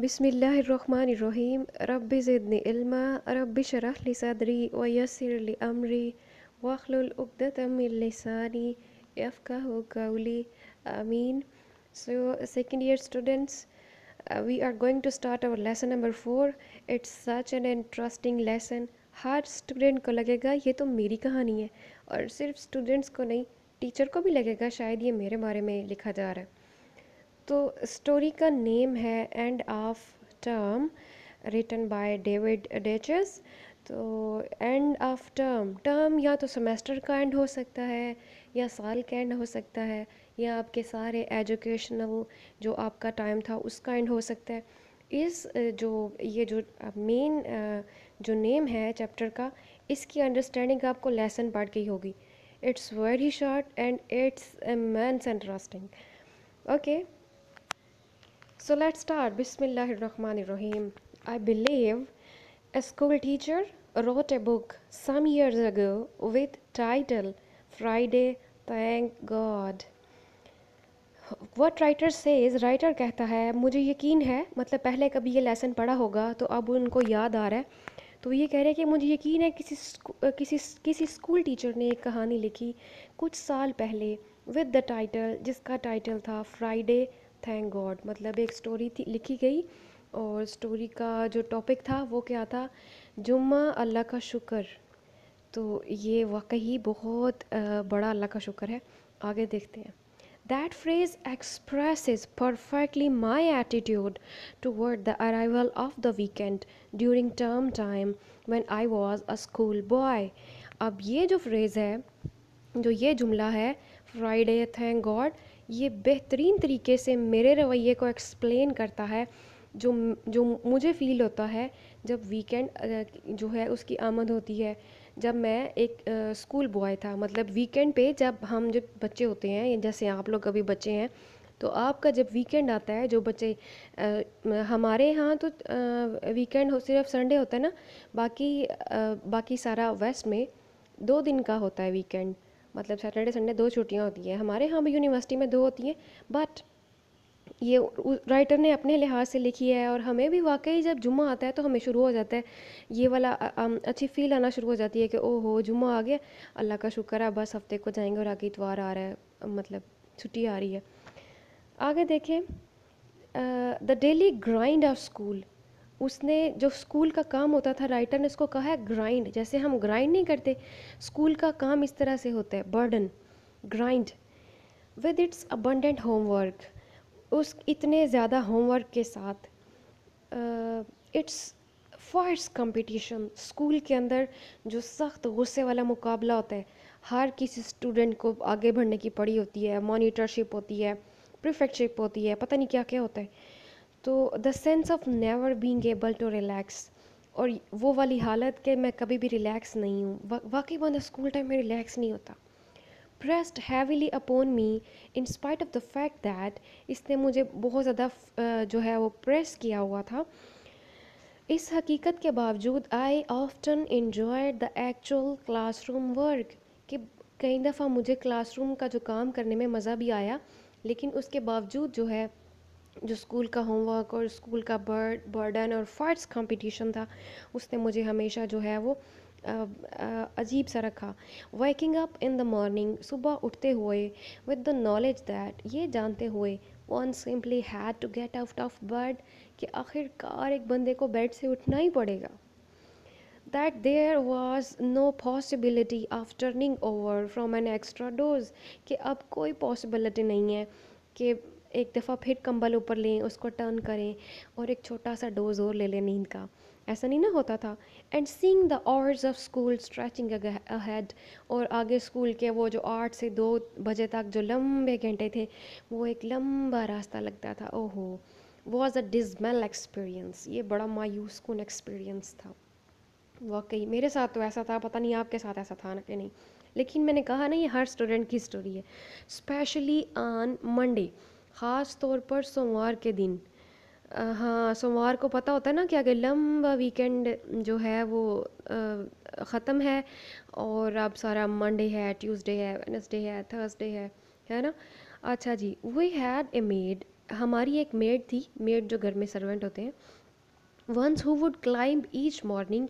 बिसमीम रब ज़िदनी इल्मा रब शरह सदरी व अमरी वाखलुलगदतमिलसानी यफ़ा कौली आमीन so second year students we are going to start our lesson number four it's such an interesting lesson हर स्टूडेंट को लगेगा ये तो मेरी कहानी है और सिर्फ स्टूडेंट्स को नहीं टीचर को भी लगेगा शायद ये मेरे बारे में लिखा जा रहा है तो स्टोरी का नेम है end of term written by David Daiches तो एंड ऑफ टर्म टर्म या तो सेमेस्टर का एंड हो सकता है या साल का एंड हो सकता है या आपके सारे एजुकेशनल जो आपका टाइम था उसका एंड हो सकता है इस जो ये जो मेन जो नेम है चैप्टर का इसकी अंडरस्टैंडिंग आपको लेसन पढ़ गई होगी it's very short and it's मैं interesting okay So let's start. Bismillahirrahmanirrahim. I believe a school teacher wrote a book some years ago with title Friday Thank God. What writer says writer कहता है मुझे यकीन है मतलब पहले कभी ये लेसन पढ़ा होगा तो अब उनको याद आ रहा है तो ये कह रहे हैं कि मुझे यकीन है किसी किसी किसी स्कूल टीचर ने एक कहानी लिखी कुछ साल पहले विद द टाइटल जिसका टाइटल था फ्राइडे थैंक गॉड मतलब एक स्टोरी थी लिखी गई और स्टोरी का जो टॉपिक था वो क्या था जुम्मा अल्लाह का शुक्र तो ये वाकई बहुत बड़ा अल्लाह का शुक्र है आगे देखते हैं that phrase express perfectly my attitude toward the arrival of the weekend during term time when I was a school boy अब ये जो फ्रेज़ है जो ये जुमला है फ्राइडे थैंक गॉड ये बेहतरीन तरीके से मेरे रवैये को एक्सप्लेन करता है जो जो मुझे फ़ील होता है जब वीकेंड जो है उसकी आमद होती है जब मैं एक स्कूल बॉय था मतलब वीकेंड पे जब हम जब बच्चे होते हैं जैसे आप लोग अभी बच्चे हैं तो आपका जब वीकेंड आता है जो बच्चे आ, हमारे यहाँ तो आ, वीकेंड हो सिर्फ संडे होता है ना बाकी आ, बाकी सारा वेस्ट में दो दिन का होता है वीकेंड मतलब सैटरडे संडे दो छुट्टियाँ होती हैं हमारे यहाँ भी यूनिवर्सिटी में दो होती हैं बट ये राइटर ने अपने लिहाज से लिखी है और हमें भी वाकई जब जुम्मा आता है तो हमें शुरू हो जाता है ये वाला अच्छी फील आना शुरू हो जाती है कि ओ हो जुम्मा आ गया अल्लाह का शुक्र है बस हफ्ते को जाएंगे और आगे इतवार आ रहा है मतलब छुट्टी आ रही है आगे देखें the daily grind of school उसने जो स्कूल का काम होता था राइटर ने उसको कहा है ग्राइंड जैसे हम ग्राइंड नहीं करते स्कूल का काम इस तरह से होता है burden grind with its abundant homework उस इतने ज़्यादा होमवर्क के साथ इट्स फर्स्ट कंपटीशन स्कूल के अंदर जो सख्त गुस्से वाला मुकाबला होता है हर किसी स्टूडेंट को आगे बढ़ने की पड़ी होती है मॉनिटरशिप होती है प्रिफेक्टशिप होती है पता नहीं क्या क्या होता है तो the sense of never being able to relax और वो वाली हालत के मैं कभी भी रिलैक्स नहीं हूँ वाकई बंदा स्कूल टाइम में रिलैक्स नहीं होता pressed heavily upon me in spite of the fact that इसने मुझे बहुत ज़्यादा जो है वो प्रेस किया हुआ था इस हकीकत के बावजूद I often enjoy the actual classroom work कि कई दफ़ा मुझे क्लासरूम का जो काम करने में मज़ा भी आया लेकिन उसके बावजूद जो है जो स्कूल का होमवर्क और स्कूल का बर्ड बर्डन और फर्ट्स कंपटीशन था उसने मुझे हमेशा जो है वो अजीब सा रखा waking up in the morning सुबह उठते हुए विद द नॉलेज दैट ये जानते हुए one simply had to get out of bed कि आखिरकार एक बंदे को बेड से उठना ही पड़ेगा that there was no possibility of turning over from an extra dose कि अब कोई पॉसिबिलिटी नहीं है कि एक दफ़ा फिर कंबल ऊपर लें उसको टर्न करें और एक छोटा सा डोज और ले लें नींद का ऐसा नहीं ना होता था and seeing the hours of school stretching ahead और आगे स्कूल के वो जो आठ से दो बजे तक जो लंबे घंटे थे वो एक लंबा रास्ता लगता था ओहो वॉज़ अ डिजमल एक्सपीरियंस ये बड़ा मायूस कन एक्सपीरियंस था वाकई मेरे साथ तो ऐसा था पता नहीं आपके साथ ऐसा था ना कि नहीं लेकिन मैंने कहा ना ये हर स्टूडेंट की स्टोरी है स्पेशली ऑन मंडे ख़ास तौर पर सोमवार के दिन हाँ सोमवार को पता होता है ना कि अगर लंबा वीकेंड जो है वो ख़त्म है और अब सारा मंडे है ट्यूसडे है वेनसडे है थर्सडे है है ना अच्छा जी वी हैड ए मेड हमारी एक मेड थी मेड जो घर में सर्वेंट होते हैं once who would climb each morning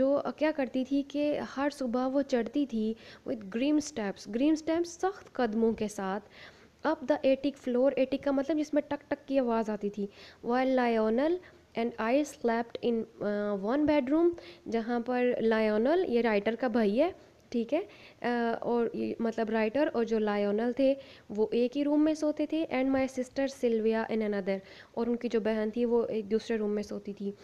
जो क्या करती थी कि हर सुबह वो चढ़ती थी with grim steps grim steps सख्त कदमों के साथ up the attic floor attic का मतलब जिसमें टक टक की आवाज़ आती थी while Lionel and I slept in one bedroom जहाँ पर लायोनल ये राइटर का भाई है ठीक है uh, और मतलब राइटर और जो लायोनल थे वो एक ही रूम में सोते थे and my sister Sylvia in another और उनकी जो बहन थी वो एक दूसरे रूम में सोती थी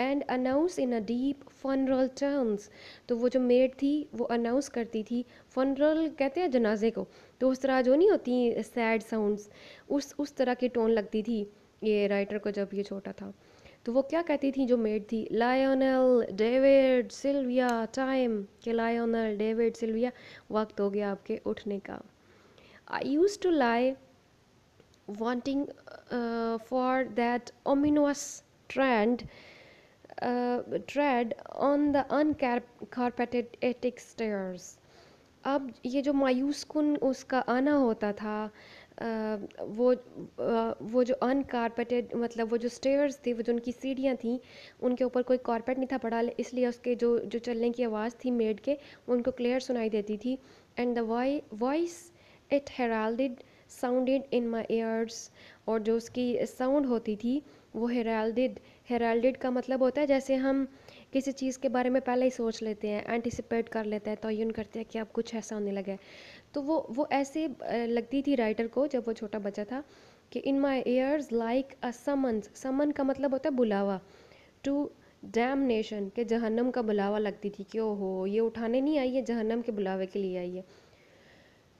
and announce in a deep funeral terms तो वो जो मेड थी वो अनाउंस करती थी फनरल कहते हैं जनाजे को तो उस तरह जो नहीं होती सैड साउंड्स उस उस तरह की टोन लगती थी ये राइटर को जब ये छोटा था तो वो क्या कहती थी जो मेड थी लायोनल डेविड सिल्विया टाइम के लायोनल डेविड सिल्विया वक्त हो गया आपके उठने का I use to lie wanting for that ominous trend tread on the uncarpeted attic stairs. अब ये जो मायूस कुन उसका आना होता था uh, वो uh, वो जो अनकारपेटेड मतलब वो जो स्टेयर्स थे वो जो उनकी सीढ़ियाँ थीं उनके ऊपर कोई कारपेट नहीं था पड़ा इसलिए उसके जो जो चलने की आवाज़ थी मेड के उनको क्लियर सुनाई देती थी and the voice it heralded sounded in my ears और जो उसकी साउंड होती थी वो हेराल्डिड हेराल्डिड का मतलब होता है जैसे हम किसी चीज़ के बारे में पहले ही सोच लेते हैं एंटिसिपेट कर लेते हैं तयन यून करते हैं कि अब कुछ ऐसा होने लगा है तो वो वो ऐसे लगती थी राइटर को जब वो छोटा बच्चा था कि in my ears like a summons summon का मतलब होता है बुलावा टू डैम नेशन के जहन्नम का बुलावा लगती थी कि ओहो ये उठाने नहीं आई है जहन्नम के बुलावे के लिए आई है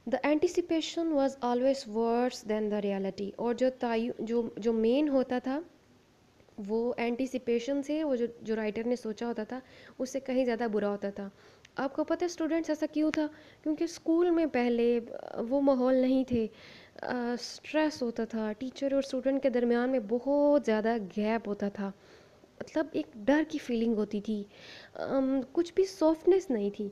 the anticipation was always worse than the reality और जो तायु जो जो मेन होता था वो एंटिसिपेशन से वो जो जो राइटर ने सोचा होता था उससे कहीं ज़्यादा बुरा होता था आपको पता है स्टूडेंट्स ऐसा क्यों था क्योंकि स्कूल में पहले वो माहौल नहीं थे स्ट्रेस होता था टीचर और स्टूडेंट के दरमियान में बहुत ज़्यादा गैप होता था मतलब एक डर की फीलिंग होती थी आ, कुछ भी सॉफ्टनेस नहीं थी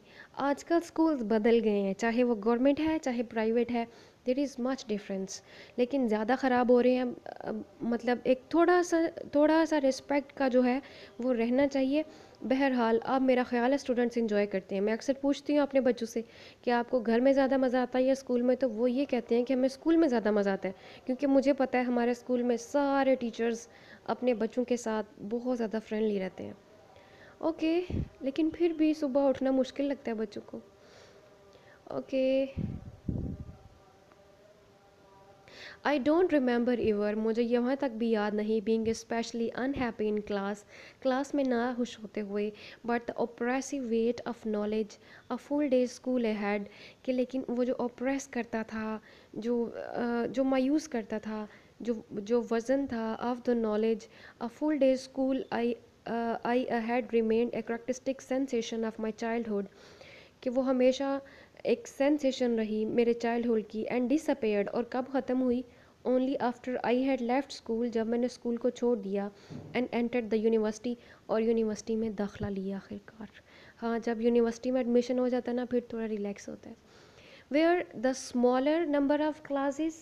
आजकल स्कूल्स बदल गए हैं चाहे वो गवर्नमेंट है चाहे प्राइवेट है देर इज़ मच डिफरेंस लेकिन ज़्यादा ख़राब हो रहे हैं मतलब एक थोड़ा सा थोड़ा सा रिस्पेक्ट का जो है वो रहना चाहिए बहरहाल अब मेरा ख्याल है स्टूडेंट्स इंजॉय करते हैं मैं अक्सर पूछती हूँ अपने बच्चों से कि आपको घर में ज़्यादा मज़ा आता है या स्कूल में तो वो ये कहते हैं कि हमें स्कूल में ज़्यादा मज़ा आता है क्योंकि मुझे पता है हमारे स्कूल में सारे टीचर्स अपने बच्चों के साथ बहुत ज़्यादा फ्रेंडली रहते हैं ओके लेकिन फिर भी सुबह उठना मुश्किल लगता है बच्चों को okay I don't remember ever मुझे यहाँ तक भी याद नहीं being specially unhappy in class class में ना खुश होते हुए but the oppressive weight of knowledge a full day school had कि लेकिन वो जो ओप्रेस करता था जो जो मायूस करता था जो जो वज़न था of the knowledge a full day school I I had remained a characteristic sensation of my childhood कि वो हमेशा एक सेंसेशन रही मेरे चाइल्डहुड की एंड डिसअपेयर्ड और कब ख़त्म हुई only after I had left school जब मैंने स्कूल को छोड़ दिया एंड एंटर द यूनिवर्सिटी और यूनिवर्सिटी में दाखिला लिया आखिरकार हाँ जब यूनिवर्सिटी में एडमिशन हो जाता है ना फिर थोड़ा रिलैक्स होता है where the smaller number of classes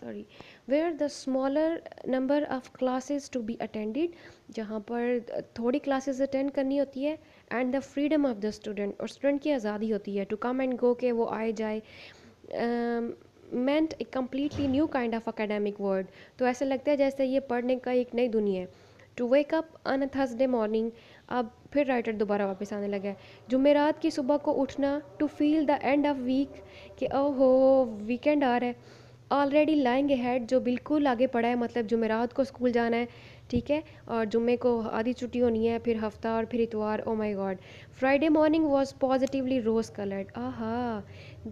sorry where the smaller number of classes to be attended जहाँ पर थोड़ी क्लासेस अटेंड करनी होती है and the freedom of the student और स्टूडेंट की आज़ादी होती है टू कम एंड गो के वो आए जाए मैंट एक completely new kind of academic world तो ऐसा लगता है जैसे ये पढ़ने का एक नई दुनिया है to wake up on a Thursday morning अब फिर राइटर दोबारा वापस आने लगा है जुमेरात की सुबह को उठना to feel the end of week कि ओहो वीकेंड आ रहा है ऑलरेडी लाएंगे हेड जो बिल्कुल आगे पड़ा है मतलब जुमेरात को स्कूल जाना है ठीक है और जुम्मे को आधी छुट्टी होनी है फिर हफ्ता और फिर इतवार oh my God Friday morning was positively rose coloured ah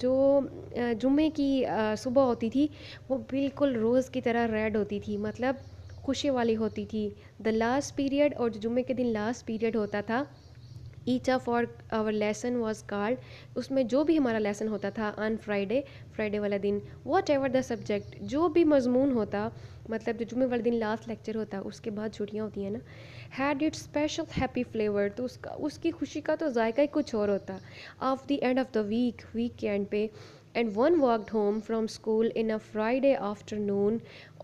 जो जुम्मे की सुबह होती थी वो बिल्कुल रोज़ की तरह रेड होती थी मतलब खुशी वाली होती थी द लास्ट पीरियड और जो जुम्मे के दिन लास्ट पीरियड होता था ईच ऑफ और आवर लेसन वॉज कार्ड उसमें जो भी हमारा लेसन होता था ऑन फ्राइडे फ्राइडे वाला दिन वॉट एवर द सब्जेक्ट जो भी मजमून होता मतलब जो जुम्मे वाले दिन लास्ट लेक्चर होता उसके बाद छुट्टियाँ होती हैं ना had it special happy flavour तो उसका उसकी खुशी का तो जायका ही कुछ और होता of the end of the week week के एंड पे and one walked home from school in a Friday afternoon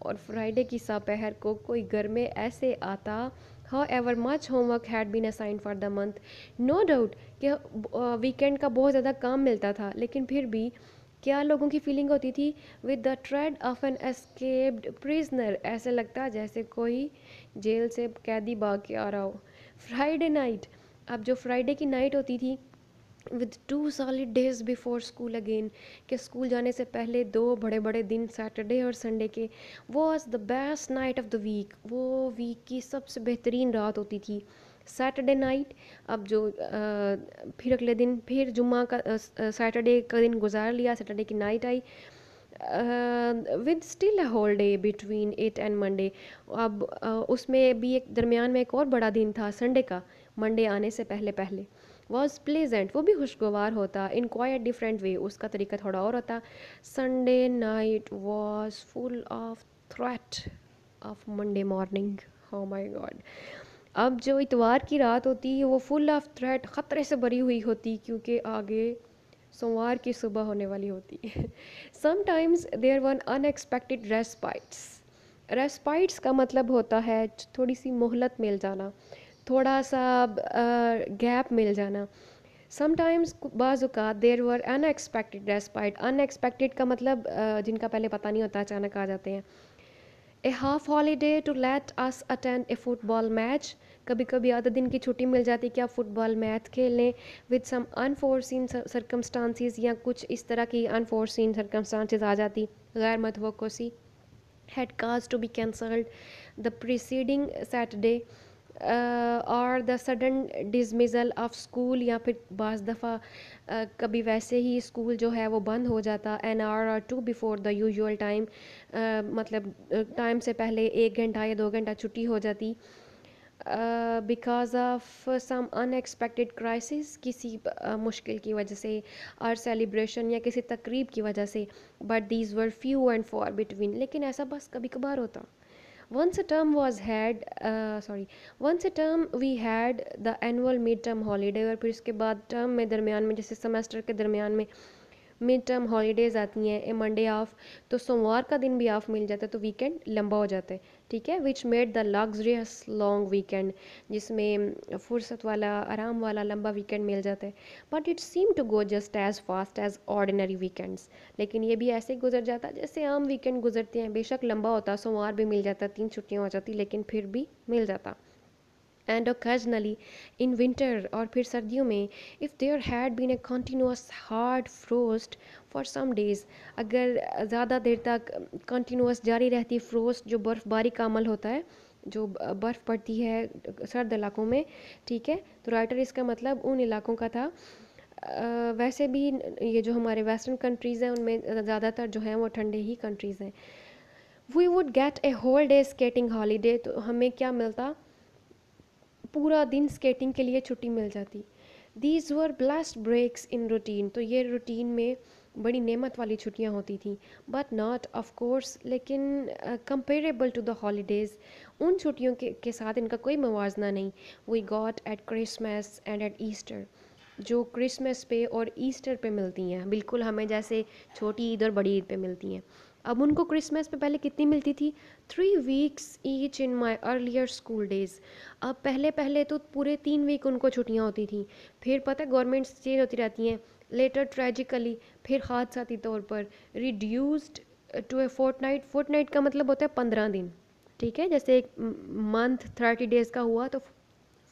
और फ्राइडे की सपहर को कोई घर में ऐसे आता however much homework had been assigned for the month no doubt कि वीकेंड का बहुत ज़्यादा काम मिलता था लेकिन फिर भी क्या लोगों की फीलिंग होती थी with the trade of an escaped prisoner ऐसे लगता जैसे कोई जेल से कैदी भाग के आ रहा हो फ्राइडे नाइट अब जो फ्राइडे की नाइट होती थी with two solid days before school again कि स्कूल जाने से पहले दो बड़े बड़े दिन सैटरडे और संडे के वो was the best night of the week वो वीक की सबसे बेहतरीन रात होती थी सैटरडे नाइट अब जो आ, फिर अगले दिन फिर जुम्मा का सैटरडे का दिन गुजार लिया सैटरडे की night I with still a whole day between it and Monday अब आ, उसमें भी एक दरमियान में एक और बड़ा दिन था संडे का मंडे आने से पहले पहले वॉज प्लेजेंट वो भी खुशगवार होता इन क्वाइट डिफरेंट वे उसका तरीका थोड़ा और होता Sunday night was full of threat of Monday morning how my God अब जो इतवार की रात होती है वो फुल ऑफ थ्रेट ख़तरे से भरी हुई होती क्योंकि आगे सोमवार की सुबह होने वाली होती है sometimes there one unexpected respites respites का मतलब होता है थोड़ी सी मोहलत मिल जाना थोड़ा सा गैप मिल जाना समटाइम्स बाज़ात there were unexpected respite unexpected का मतलब जिनका पहले पता नहीं होता अचानक आ जाते हैं a half holiday to let us attend a football match कभी कभी आधा दिन की छुट्टी मिल जाती कि आप फुटबॉल मैच खेल लें विद सम अनफोर्सिन सरकमस्टांसिस या कुछ इस तरह की अनफोर्सिन सरकमस्टांसिस आ जाती गैर मतवक़ी had cause to be cancelled the preceding Saturday और the sudden dismissal of school या फिर बज़ दफ़ा कभी वैसे ही स्कूल जो है वो बंद हो जाता एन आवर और two before the usual time मतलब टाइम से पहले एक घंटा या दो घंटा छुट्टी हो जाती because of some unexpected crisis किसी uh, मुश्किल की वजह से और सेलिब्रेशन या किसी तकरीब की वजह से but these were few and far between लेकिन ऐसा बस कभी कभार होता once a term was had uh, sorry once a term we had the annual mid term holiday और फिर इसके बाद term में दरमियान में जैसे semester के दरमियान में मिड टर्म हॉलीडेज़ आती हैं ए मंडे ऑफ तो सोमवार का दिन भी ऑफ मिल जाता है तो वीकेंड लंबा हो जाता है ठीक है which made the luxurious long weekend जिसमें फुर्सत वाला आराम वाला लंबा वीकेंड मिल जाता है but it seem to go just as fast as ordinary weekends लेकिन ये भी ऐसे ही गुजर जाता है जैसे आम वीकेंड गुजरते हैं बेशक लंबा होता सोमवार भी मिल जाता तीन छुट्टियाँ हो जाती लेकिन फिर भी मिल जाता एंड ओकेजनली इन विंटर और फिर सर्दियों में if there had been a continuous hard frost for some days अगर ज़्यादा देर तक कंटिन्यूस जारी रहती फ्रोस्ट जो बर्फ़बारी का अमल होता है जो बर्फ़ पड़ती है सर्द इलाकों में ठीक है तो राइटर इसका मतलब उन इलाकों का था वैसे भी ये जो हमारे वेस्टर्न कंट्रीज़ हैं उनमें ज़्यादातर जो हैं वो ठंडे ही कंट्रीज़ हैं we would get a whole day skating holiday तो हमें क्या मिलता पूरा दिन स्केटिंग के लिए छुट्टी मिल जाती these were blast breaks in routine तो ये रूटीन में बड़ी नेमत वाली छुट्टियाँ होती थी बट नॉट ऑफकोर्स लेकिन कंपेरेबल टू द हॉलीडेज़ उन छुट्टियों के, के साथ इनका कोई मुवजना नहीं we got at Christmas and at Easter जो क्रिसमस पे और ईस्टर पे मिलती हैं बिल्कुल हमें जैसे छोटी ईद और बड़ी ईद पे मिलती हैं अब उनको क्रिसमस में पहले कितनी मिलती थी three weeks each in my earlier school days अब पहले पहले तो पूरे तीन वीक उनको छुट्टियाँ होती थी फिर पता है गवर्नमेंट्स चेंज होती रहती हैं लेटर ट्रेजिकली फिर हादसाती तौर पर reduced to a fortnight fortnight का मतलब होता है पंद्रह दिन ठीक है जैसे एक मंथ थर्टी डेज़ का हुआ तो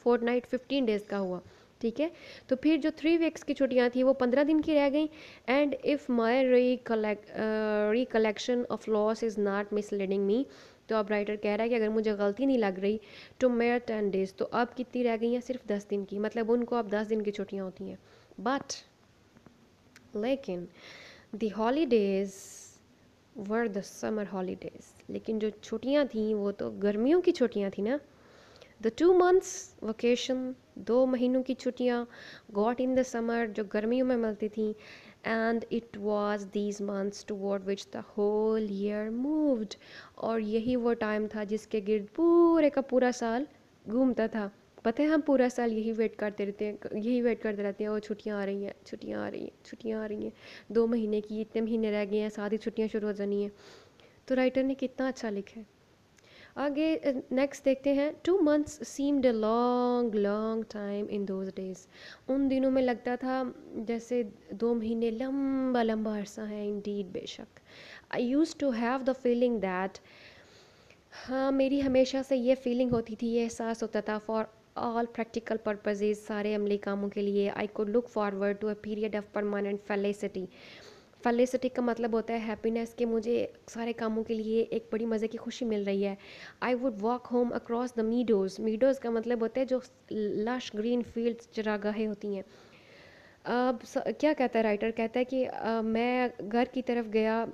फोर्ट नाइट फिफ्टीन डेज़ का हुआ ठीक है तो फिर जो थ्री वीक्स की छुट्टियाँ थी वो पंद्रह दिन की रह गई and if my recollection of loss is not misleading me तो अब राइटर कह रहा है कि अगर मुझे गलती नहीं लग रही टू मेयर टेन डेज़ तो अब कितनी रह गई हैं सिर्फ दस दिन की मतलब उनको अब दस दिन की छुट्टियाँ होती हैं बट लेकिन the holidays were the summer holidays लेकिन जो छुट्टियाँ थीं वो तो गर्मियों की छुट्टियाँ थी ना द टू मंथ्स वकेशन दो महीनों की छुट्टियाँ गॉट इन द समर जो गर्मियों में मिलती थी and it was these months toward which the whole year moved और यही वो टाइम था जिसके गिर्द पूरे का पूरा साल घूमता था पता है हम पूरा साल यही वेट करते रहते हैं यही वेट करते रहते हैं और छुट्टियाँ आ रही हैं छुट्टियाँ आ रही हैं छुट्टियाँ आ रही हैं दो महीने की इतने महीने रह गए हैं सारी छुट्टियाँ शुरू हो जानी हैं तो राइटर ने कितना अच्छा लिखा है आगे नेक्स्ट देखते हैं two months seemed a long long time in those days उन दिनों में लगता था जैसे दो महीने लंबा लंबा अरसा है इन डीड बेशक I use to have the feeling that हाँ मेरी हमेशा से ये फीलिंग होती थी ये एहसास होता था फॉर ऑल प्रैक्टिकल पर्पजेज सारे अमली कामों के लिए I could look forward to a period of permanent felicity felicity का मतलब होता है हैप्पीनेस कि मुझे सारे कामों के लिए एक बड़ी मज़े की खुशी मिल रही है I would walk home across the meadows meadows का मतलब होता है जो लश ग्रीन फील्ड्स चरागाहें होती हैं अब क्या कहता है राइटर कहता है कि uh, मैं घर की तरफ गया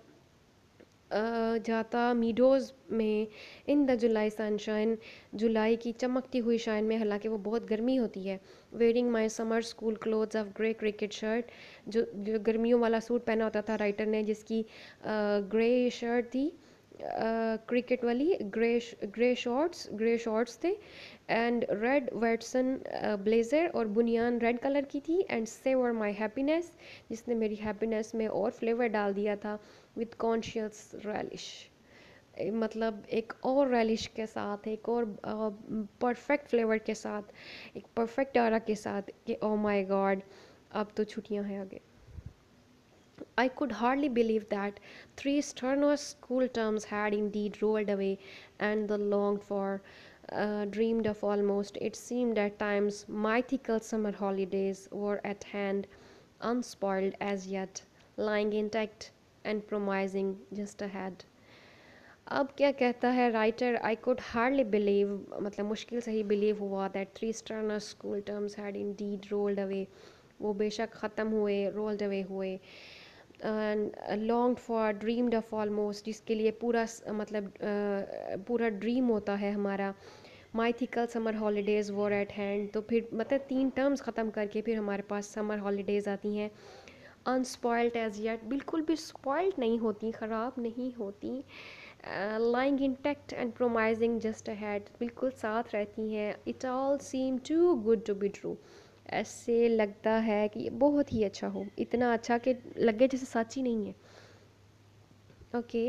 जाता मीडोज़ में इन द जुलाई सनशाइन जुलाई की चमकती हुई शाइन में हालांकि वो बहुत गर्मी होती है wearing my summer school clothes of grey cricket shirt जो, जो गर्मियों वाला सूट पहना होता था राइटर ने जिसकी ग्रे शर्ट थी क्रिकेट वाली grey grey shorts grey shorts थे एंड रेड वेटसन ब्लेज़र और बुनियान रेड कलर की थी एंड सेव और माई हैप्पीनेस जिसने मेरी हैप्पीनेस में और फ्लेवर डाल दिया था विद कॉन्शियस रैलिश मतलब एक और रैलिश के साथ एक और परफेक्ट फ्लेवर के साथ एक परफेक्ट आरा के साथ कि ओ माय गॉड अब तो छुट्टियां हैं आगे I could hardly believe that three strenuous school terms had indeed rolled away, and the longed for, uh, dreamed of almost, it seemed at times, mythical summer holidays were at hand, unspoiled as yet, lying intact and promising just ahead अब क्या कहता है writer I could hardly believe मतलब मुश्किल से ही believe हुआ that three sterner school terms had indeed rolled away वो बेशक ख़त्म हुए रोल्ड अवे हुए long for dreamed of almost जिसके लिए पूरा मतलब पूरा ड्रीम होता है हमारा mythical summer holidays were at hand तो फिर मतलब तीन टर्म्स ख़त्म करके फिर हमारे पास समर हॉलीडेज़ आती हैं अनस्पॉयल्ड एज येट बिल्कुल भी स्पॉयल्ड नहीं होती ख़राब नहीं होती lying intact and promising just ahead बिल्कुल साथ रहती हैं it all seem too good to be true ऐसे लगता है कि बहुत ही अच्छा हो इतना अच्छा कि लगे जैसे सच ही नहीं है okay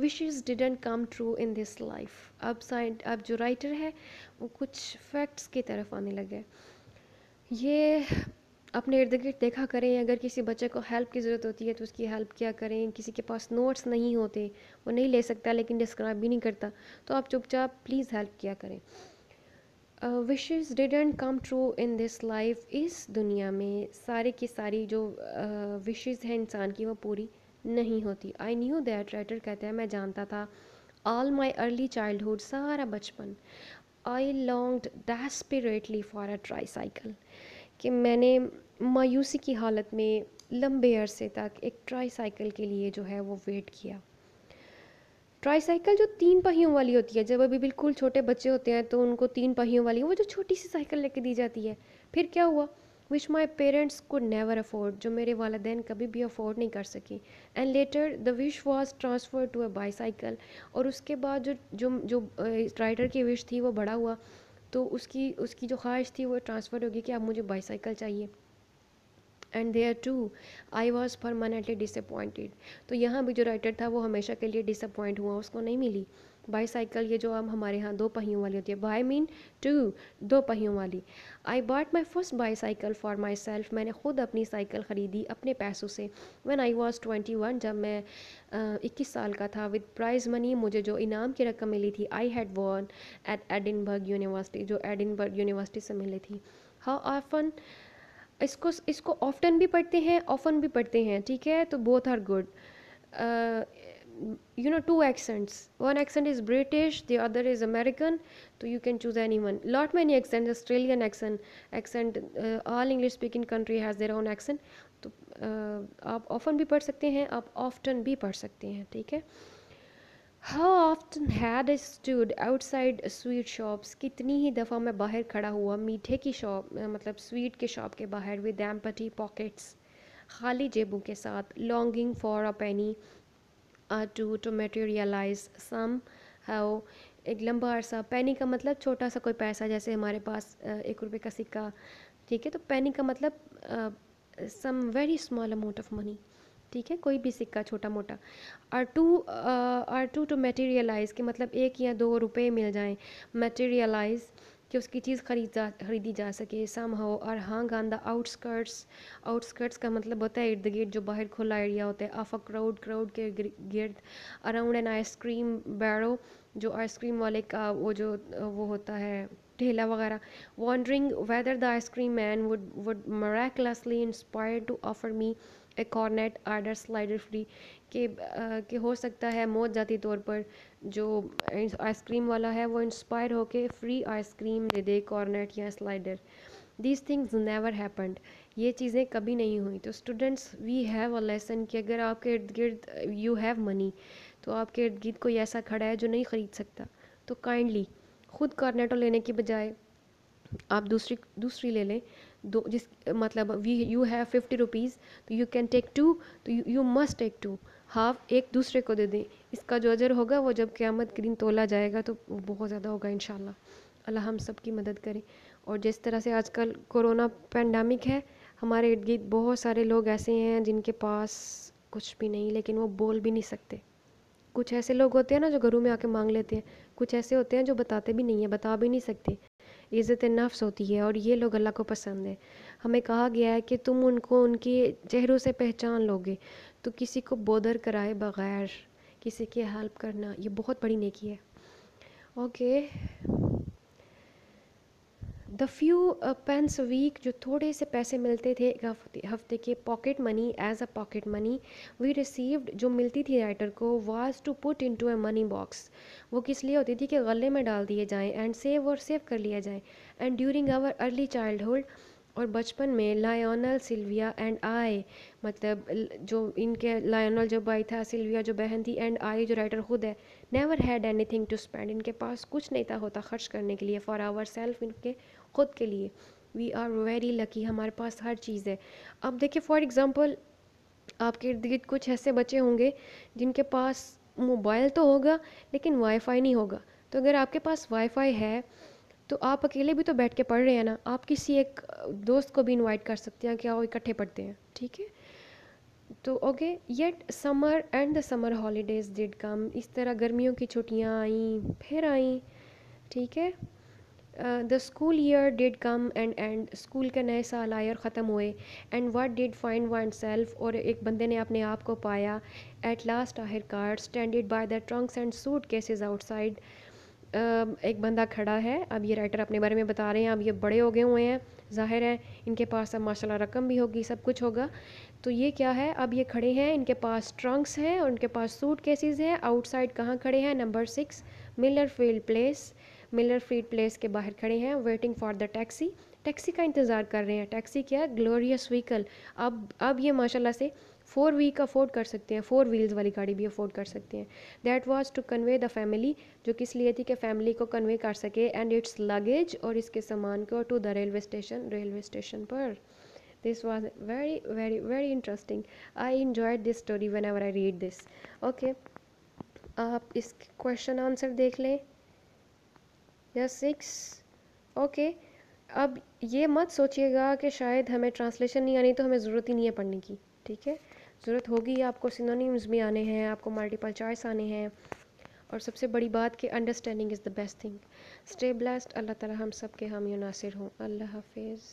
wishes didn't come true in this life अब साइड अब जो राइटर है वो कुछ फैक्ट्स की तरफ आने लगे ये अपने इर्द गिर्द देखा करें अगर किसी बच्चे को हेल्प की ज़रूरत होती है तो उसकी हेल्प क्या करें किसी के पास नोट्स नहीं होते वो नहीं ले सकता लेकिन डिस्क्राइब भी नहीं करता तो आप चुपचाप प्लीज़ हेल्प किया करें wishes didn't come true in this life इस दुनिया में सारे की सारी जो विशेज़ uh, हैं इंसान की वो पूरी नहीं होती आई न्यू दैट राइटर कहते हैं मैं जानता था ऑल माई अर्ली चाइल्डहुड सारा बचपन I long desperately for a tricycle कि मैंने मायूसी की हालत में लंबे अरसे तक एक ट्राई साइकिल के लिए जो है वो वेट किया ट्राईसाइकिल जो तीन पहियों वाली होती है जब अभी बिल्कुल छोटे बच्चे होते हैं तो उनको तीन पहियों वाली वो जो छोटी सी साइकिल लेके दी जाती है फिर क्या हुआ which my parents could never afford जो मेरे वालदेन कभी भी अफोर्ड नहीं कर सकी and later the wish was transfer to a bicycle और उसके बाद जो जो जो राइडर की विश थी वो बड़ा हुआ तो उसकी उसकी जो ख्वाहिश थी वो ट्रांसफ़र होगी कि अब मुझे बाईसाइकिल चाहिए and there too I was permanently disappointed तो यहाँ भी जो राइटर था वो हमेशा के लिए डिसअपॉइंट हुआ उसको नहीं मिली बाईसाइकिल ये जो हम हमारे यहाँ दो पहियों वाली होती है बाई मीन टू दो पहियों वाली I bought my first bicycle for myself मैंने ख़ुद अपनी साइकिल ख़रीदी अपने पैसों से when I was twenty one जब मैं इक्कीस साल का था विद प्राइज़ मनी मुझे जो इनाम की रकम मिली थी I had won at Edinburgh University जो एडिनबर्ग यूनिवर्सिटी से मिली थी हाउ ऑफन इसको इसको ऑफ्टन भी पढ़ते हैं ऑफन भी पढ़ते हैं ठीक है तो both are good you know two accents one accent is british the other is american so you can choose anyone lot many accents australian accent accent uh, all english speaking country has their own accent तो आप often भी पढ़ सकते हैं आप often भी पढ़ सकते हैं ठीक है how often had stood outside sweet shops कितनी ही दफ़ा मैं बाहर खड़ा हुआ मीठे की शॉप मतलब स्वीट के शॉप के बाहर विद एम्पटी पॉकेट्स खाली जेबों के साथ longing for a penny to to materialise somehow एक लंबा अरसा पैनी का मतलब छोटा सा कोई पैसा जैसे हमारे पास uh, एक रुपये का सिक्का ठीक है तो पैनी का मतलब some very small amount of money ठीक है कोई भी सिक्का छोटा मोटा or to or to to materialise के मतलब एक या दो रुपए मिल जाएँ मटेरियलाइज़ कि उसकी चीज़ खरीद जा खरीदी जा सके सम हो और हाँ गान द आउटस्कर्ट्स आउटस्कर्ट्स का मतलब होता है इर्द गिर्द जो बाहर खुला एरिया होता है ऑफ अ क्राउड क्राउड के गिर्द अराउंड एन आइसक्रीम बैरो जो आइसक्रीम वाले का वो जो वो होता है ठेला वगैरह wondering whether the ice cream man would would miraculously inspire to offer me a cornet आर्डर स्लाइडर फ्री के आ, के हो सकता है मौत जाती तौर पर जो आइसक्रीम वाला है वो इंस्पायर होके फ्री आइसक्रीम दे दे कॉर्नेट या slider these things never happened ये चीज़ें कभी नहीं हुई तो students we have a lesson कि अगर आपके इर्द गिर्द यू हैव मनी तो आपके इर्द गिर्द कोई ऐसा खड़ा है जो नहीं ख़रीद सकता तो काइंडली खुद कॉर्नेटो लेने के बजाय आप दूसरी दूसरी ले लें दो जिस मतलब we you have fifty rupees तो यू कैन टेक टू तो you must take two half एक दूसरे को दे दें इसका जो अजर होगा वो जब क़्यामत के दिन तोला जाएगा तो बहुत ज़्यादा होगा इन अल्लाह हम सब की मदद करें और जिस तरह से आजकल कोरोना पेंडामिक है हमारे इर्द गिर्द बहुत सारे लोग ऐसे हैं जिनके पास कुछ भी नहीं लेकिन वो बोल भी नहीं सकते कुछ ऐसे लोग होते हैं ना जो घरों में आके मांग लेते हैं कुछ ऐसे होते हैं जो बताते भी नहीं है बता भी नहीं सकते इज़्ज़त नफ्स होती है और ये लोग अल्लाह को पसंद है हमें कहा गया है कि तुम उनको उनके चेहरों से पहचान लोगे तो किसी को बोदर कराए बगैर किसी की हेल्प करना ये बहुत बड़ी नेकी है okay the few pence week जो थोड़े से पैसे मिलते थे एक हफ्ते हफ्ते के pocket money as a pocket money we received जो मिलती थी राइटर को was to put into money box वो किस लिए होती थी कि गले में डाल दिए जाएँ एंड सेव और सेव कर लिया जाए and during our early childhood और बचपन में लायोनल सिल्विया एंड आई मतलब जो इनके लायोनल जो भाई था सिल्विया जो बहन थी एंड आई जो राइटर खुद है never had anything to spend इनके पास कुछ नहीं था होता खर्च करने के लिए फॉर आवर सेल्फ इनके खुद के लिए वी आर वेरी लकी हमारे पास हर चीज़ है अब देखिए फॉर एग्ज़ाम्पल आपके इर्द गिर्द कुछ ऐसे बच्चे होंगे जिनके पास मोबाइल तो होगा लेकिन वाईफाई नहीं होगा तो अगर आपके पास वाईफाई है तो आप अकेले भी तो बैठ के पढ़ रहे हैं ना आप किसी एक दोस्त को भी इनवाइट कर सकते हैं कि आओ इकट्ठे पढ़ते हैं ठीक है तो okay yet summer and the summer holidays did come इस तरह गर्मियों की छुट्टियाँ आई फिर आई ठीक है the school year did come and and school का नए साल आए और ख़त्म हुए and what did find oneself और एक बंदे ने अपने आप को पाया एट लास्ट आखिरकार stranded by the trunks and suitcases outside एक बंदा खड़ा है अब ये राइटर अपने बारे में बता रहे हैं अब ये बड़े हो गए हुए हैं ज़ाहिर है इनके पास अब माशाल्लाह रकम भी होगी सब कुछ होगा तो ये क्या है अब ये खड़े हैं इनके पास ट्रंक्स हैं और इनके पास सूट केसेस हैं आउटसाइड कहाँ खड़े हैं number six Miller Field Place Miller Field Place के बाहर खड़े हैं waiting for the taxi taxi का इंतज़ार कर रहे हैं टैक्सी क्या ग्लोरियस व्हीकल अब अब ये माशाल्लाह से फोर वीक अफोर्ड कर सकते हैं फोर व्हील्स वाली गाड़ी भी अफोर्ड कर सकते हैं that was to convey the family जो किस लिए थी कि फैमिली को कन्वे कर सके एंड इट्स लगेज और इसके सामान को to the railway station railway station पर was very very very interesting I enjoyed this story story ever I read this okay आप इस क्वेश्चन आंसर देख लें या सिक्स ओके अब ये मत सोचिएगा कि शायद हमें ट्रांसलेशन नहीं आनी तो हमें ज़रूरत ही नहीं है पढ़ने की ठीक है ज़रूरत होगी आपको सिनोनिम्स भी आने हैं आपको मल्टीपल चॉइस आने हैं और सबसे बड़ी बात कि understanding is the best thing stay blessed अल्लाह ताला हम सब के हम नासिर हों अल्लाह हाफिज़